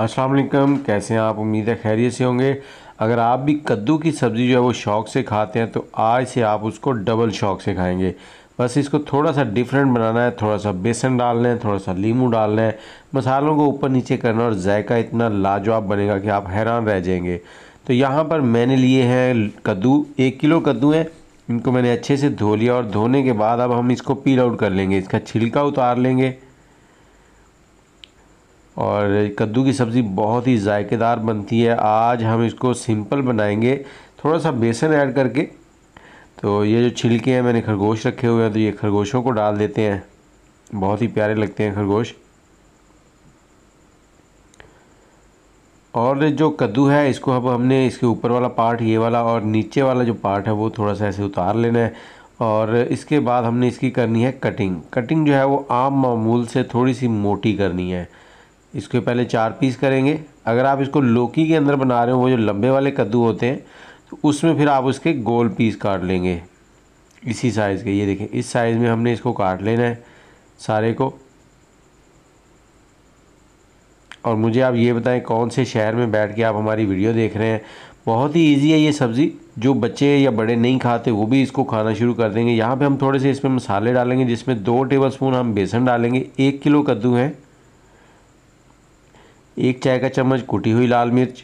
असलकम कैसे हैं आप उम्मीद है खैरियत से होंगे अगर आप भी कद्दू की सब्ज़ी जो है वो शौक़ से खाते हैं तो आज से आप उसको डबल शौक़ से खाएंगे बस इसको थोड़ा सा डिफरेंट बनाना है थोड़ा सा बेसन डालना है थोड़ा सा लीमू डालना है मसालों को ऊपर नीचे करना और जायका इतना लाजवाब बनेगा कि आप हैरान रह जाएंगे तो यहाँ पर मैंने लिए हैं कद्दू एक किलो कद्दू हैं इनको मैंने अच्छे से धो लिया और धोने के बाद अब हम इसको पील आउट कर लेंगे इसका छिलका उतार लेंगे और कद्दू की सब्ज़ी बहुत ही जायकेदार बनती है आज हम इसको सिंपल बनाएंगे थोड़ा सा बेसन ऐड करके तो ये जो छिलके हैं मैंने खरगोश रखे हुए हैं तो ये खरगोशों को डाल देते हैं बहुत ही प्यारे लगते हैं खरगोश और जो कद्दू है इसको अब हमने इसके ऊपर वाला पार्ट ये वाला और नीचे वाला जो पार्ट है वो थोड़ा सा ऐसे उतार लेना है और इसके बाद हमने इसकी करनी है कटिंग कटिंग जो है वो आम मामूल से थोड़ी सी मोटी करनी है इसके पहले चार पीस करेंगे अगर आप इसको लोकी के अंदर बना रहे हो वो जो लंबे वाले कद्दू होते हैं तो उसमें फिर आप उसके गोल पीस काट लेंगे इसी साइज़ के ये देखें इस साइज़ में हमने इसको काट लेना है सारे को और मुझे आप ये बताएं कौन से शहर में बैठ के आप हमारी वीडियो देख रहे हैं बहुत ही इजी है ये सब्ज़ी जो बच्चे या बड़े नहीं खाते वो भी इसको खाना शुरू कर देंगे यहाँ पे हम थोड़े से इसमें मसाले डालेंगे जिसमें दो टेबल स्पून हम बेसन डालेंगे एक किलो कद्दू हैं एक चाय का चम्मच कुटी हुई लाल मिर्च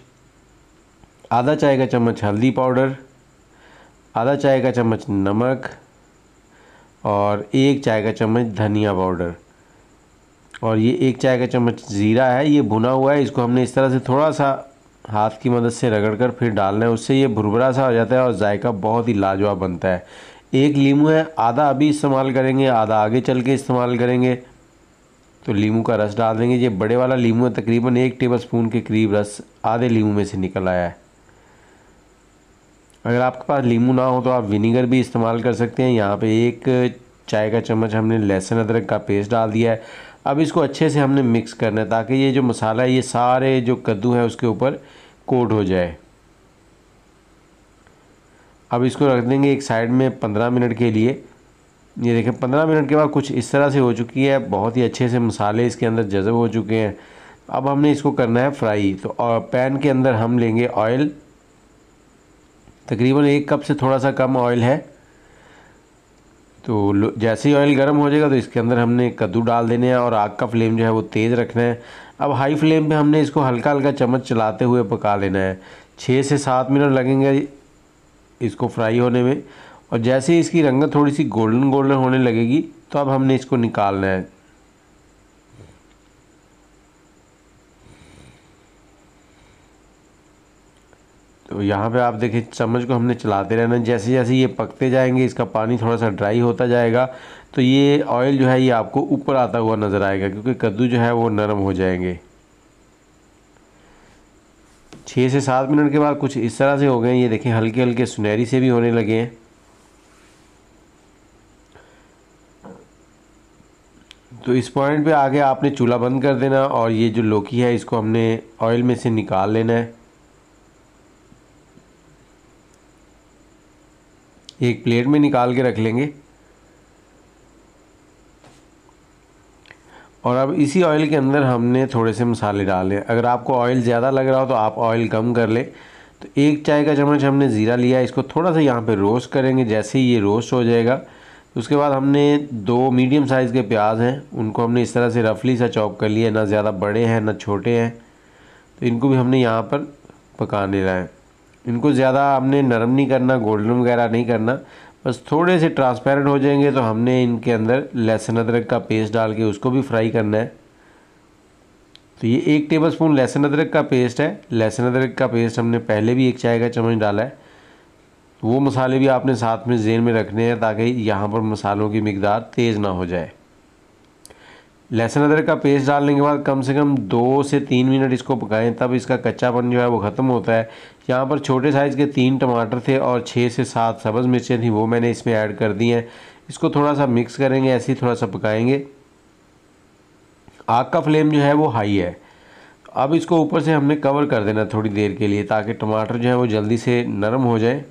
आधा चाय का चम्मच हल्दी पाउडर आधा चाय का चम्मच नमक और एक चाय का चम्मच धनिया पाउडर और ये एक चाय का चम्मच ज़ीरा है ये भुना हुआ है इसको हमने इस तरह से थोड़ा सा हाथ की मदद से रगड़ कर फिर डालना है उससे ये भुरभुरा सा हो जाता है और जायका बहुत ही लाजवाब बनता है एक लीमू है आधा अभी इस्तेमाल करेंगे आधा आगे चल के इस्तेमाल करेंगे तो लीमू का रस डाल देंगे ये बड़े वाला लीमू है तकरीबन एक टेबल स्पून के करीब रस आधे लीमू में से निकल आया है अगर आपके पास लीमू ना हो तो आप विनीगर भी इस्तेमाल कर सकते हैं यहाँ पे एक चाय का चम्मच हमने लहसुन अदरक का पेस्ट डाल दिया है अब इसको अच्छे से हमने मिक्स करना है ताकि ये जो मसाला है ये सारे जो कद्दू है उसके ऊपर कोट हो जाए अब इसको रख देंगे एक साइड में पंद्रह मिनट के लिए ये देखें पंद्रह मिनट के बाद कुछ इस तरह से हो चुकी है बहुत ही अच्छे से मसाले इसके अंदर जज़ब हो चुके हैं अब हमने इसको करना है फ्राई तो पैन के अंदर हम लेंगे ऑयल तकरीबन एक कप से थोड़ा सा कम ऑयल है तो जैसे ही ऑयल गर्म हो जाएगा तो इसके अंदर हमने कद्दू डाल देने हैं और आग का फ्लेम जो है वो तेज़ रखना है अब हाई फ्लेम पे हमने इसको हल्का हल्का चम्मच चलाते हुए पका लेना है छः से सात मिनट लगेंगे इसको फ्राई होने में और जैसे ही इसकी रंगत थोड़ी सी गोल्डन गोल्डन होने लगेगी तो अब हमने इसको निकालना है तो यहाँ पे आप देखें चम्मच को हमने चलाते रहना जैसे जैसे ये पकते जाएंगे इसका पानी थोड़ा सा ड्राई होता जाएगा तो ये ऑयल जो है ये आपको ऊपर आता हुआ नज़र आएगा क्योंकि कद्दू जो है वो नरम हो जाएंगे छः से सात मिनट के बाद कुछ इस तरह से हो गए ये देखें हल्के हल्के सुनहरी से भी होने लगे हैं तो इस पॉइंट पे आगे आपने चूल्हा बंद कर देना और ये जो लौकी है इसको हमने ऑयल में से निकाल लेना है एक प्लेट में निकाल के रख लेंगे और अब इसी ऑयल के अंदर हमने थोड़े से मसाले डाले अगर आपको ऑयल ज़्यादा लग रहा हो तो आप ऑयल कम कर ले तो एक चाय का चम्मच हमने ज़ीरा लिया इसको थोड़ा सा यहाँ पे रोस्ट करेंगे जैसे ही ये रोस्ट हो जाएगा उसके बाद हमने दो मीडियम साइज़ के प्याज हैं उनको हमने इस तरह से रफली सा चॉप कर लिया ना ज़्यादा बड़े हैं ना छोटे हैं तो इनको भी हमने यहाँ पर पका लेना है इनको ज़्यादा हमने नरम नहीं करना गोल्डन वगैरह नहीं करना बस थोड़े से ट्रांसपेरेंट हो जाएंगे तो हमने इनके अंदर लहसुन अदरक का पेस्ट डाल के उसको भी फ्राई करना है तो ये एक टेबल स्पून लहसुन अदरक का पेस्ट है लहसुन अदरक का पेस्ट हमने पहले भी एक चाय का चम्मच डाला है वो मसाले भी आपने साथ में जेन में रखने हैं ताकि यहाँ पर मसालों की मकदार तेज़ ना हो जाए लहसुन अदरक का पेस्ट डालने के बाद कम से कम दो से तीन मिनट इसको पकाएं तब इसका कच्चापन जो है वो ख़त्म होता है यहाँ पर छोटे साइज़ के तीन टमाटर थे और छः से सात सब्ज़ मिर्चें थी वो मैंने इसमें ऐड कर दी हैं इसको थोड़ा सा मिक्स करेंगे ऐसे ही थोड़ा सा पकाएंगे आग का फ्लेम जो है वो हाई है अब इसको ऊपर से हमने कवर कर देना थोड़ी देर के लिए ताकि टमाटर जो है वो जल्दी से नरम हो जाए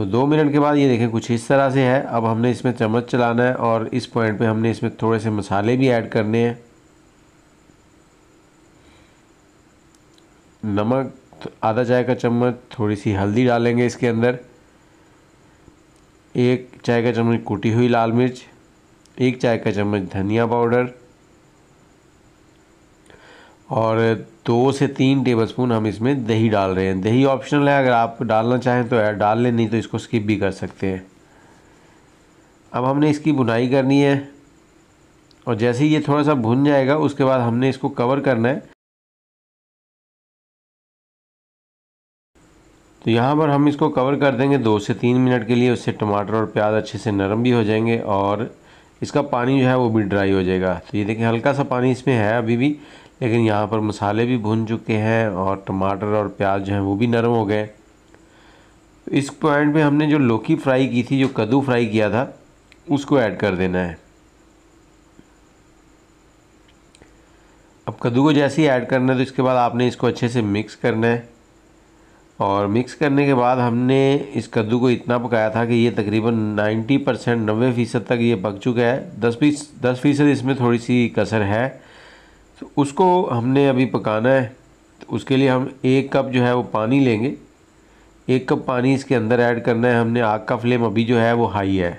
तो दो मिनट के बाद ये देखें कुछ इस तरह से है अब हमने इसमें चम्मच चलाना है और इस पॉइंट पे हमने इसमें थोड़े से मसाले भी ऐड करने हैं नमक आधा चाय का चम्मच थोड़ी सी हल्दी डालेंगे इसके अंदर एक चाय का चम्मच कुटी हुई लाल मिर्च एक चाय का चम्मच धनिया पाउडर और दो से तीन टेबलस्पून हम इसमें दही डाल रहे हैं दही ऑप्शनल है अगर आप डालना चाहें तो डाल लें नहीं तो इसको स्किप भी कर सकते हैं अब हमने इसकी बुनाई करनी है और जैसे ही ये थोड़ा सा भुन जाएगा उसके बाद हमने इसको कवर करना है तो यहाँ पर हम इसको कवर कर देंगे दो से तीन मिनट के लिए उससे टमाटर और प्याज अच्छे से नरम भी हो जाएंगे और इसका पानी जो है वो भी ड्राई हो जाएगा तो ये देखें हल्का सा पानी इसमें है अभी भी लेकिन यहाँ पर मसाले भी भुन चुके हैं और टमाटर और प्याज जो हैं वो भी नरम हो गए इस पॉइंट पे हमने जो लौकी फ्राई की थी जो कद्दू फ्राई किया था उसको ऐड कर देना है अब कद्दू को जैसे ही ऐड करना है तो इसके बाद आपने इसको अच्छे से मिक्स करना है और मिक्स करने के बाद हमने इस कद्दू को इतना पकाया था कि ये तकरीबन 90 परसेंट नब्बे फ़ीसद तक ये पक चुका है 10 फीस दस फ़ीसद इसमें थोड़ी सी कसर है तो उसको हमने अभी पकाना है तो उसके लिए हम एक कप जो है वो पानी लेंगे एक कप पानी इसके अंदर ऐड करना है हमने आग का फ्लेम अभी जो है वो हाई है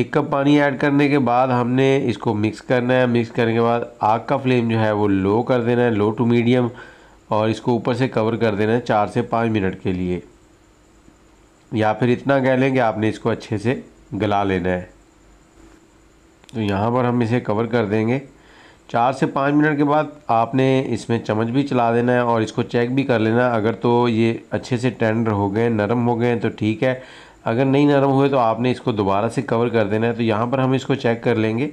एक कप पानी ऐड करने के बाद हमने इसको मिक्स करना है मिक्स करने के बाद आग का फ्लेम जो है वो लो कर देना है लो टू मीडियम और इसको ऊपर से कवर कर देना है चार से पाँच मिनट के लिए या फिर इतना कह लें कि आपने इसको अच्छे से गला लेना है तो यहाँ पर हम इसे कवर कर देंगे चार से पाँच मिनट के बाद आपने इसमें चम्मच भी चला देना है और इसको चेक भी कर लेना अगर तो ये अच्छे से टेंडर हो गए नरम हो गए तो ठीक है अगर नहीं नरम हुए तो आपने इसको दोबारा से कवर कर देना है तो यहाँ पर हम इसको चेक कर लेंगे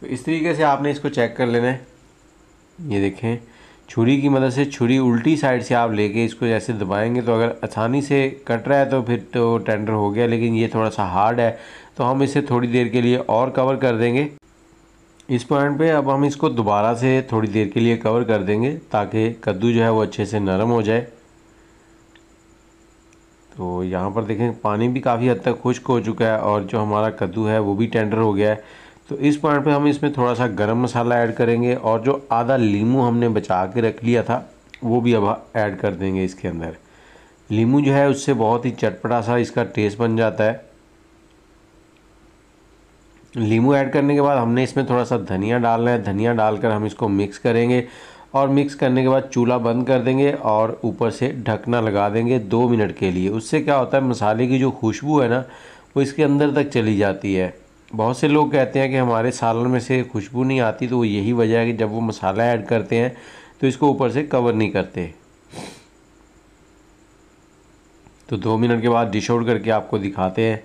तो इस तरीके से आपने इसको चेक कर लेना है ये देखें छुरी की मदद से छुरी उल्टी साइड से आप लेके इसको जैसे दबाएंगे तो अगर आसानी से कट रहा है तो फिर तो टेंडर हो गया लेकिन ये थोड़ा सा हार्ड है तो हम इसे थोड़ी देर के लिए और कवर कर देंगे इस पॉइंट पे अब हम इसको दोबारा से थोड़ी देर के लिए कवर कर देंगे ताकि कद्दू जो है वो अच्छे से नरम हो जाए तो यहाँ पर देखें पानी भी काफ़ी हद तक खुश्क हो चुका है और जो हमारा कद्दू है वो भी टेंडर हो गया है तो इस पॉइंट पे हम इसमें थोड़ा सा गरम मसाला ऐड करेंगे और जो आधा लीमू हमने बचा के रख लिया था वो भी अब ऐड कर देंगे इसके अंदर लीमू जो है उससे बहुत ही चटपटा सा इसका टेस्ट बन जाता है लीमू ऐड करने के बाद हमने इसमें थोड़ा सा धनिया डालना है धनिया डालकर हम इसको मिक्स करेंगे और मिक्स करने के बाद चूल्हा बंद कर देंगे और ऊपर से ढकना लगा देंगे दो मिनट के लिए उससे क्या होता है मसाले की जो खुशबू है ना वो इसके अंदर तक चली जाती है बहुत से लोग कहते हैं कि हमारे सालन में से खुशबू नहीं आती तो वो यही वजह है कि जब वो मसाला ऐड करते हैं तो इसको ऊपर से कवर नहीं करते तो दो मिनट के बाद डिश आउट करके आपको दिखाते हैं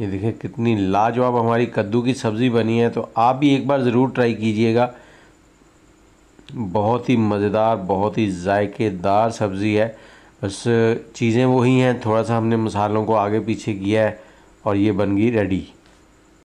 ये देखें कितनी लाजवाब हमारी कद्दू की सब्ज़ी बनी है तो आप भी एक बार ज़रूर ट्राई कीजिएगा बहुत ही मज़ेदार बहुत ही जायकेदार सब्ज़ी है बस चीज़ें वही हैं थोड़ा सा हमने मसालों को आगे पीछे किया है और ये बन गई रेडी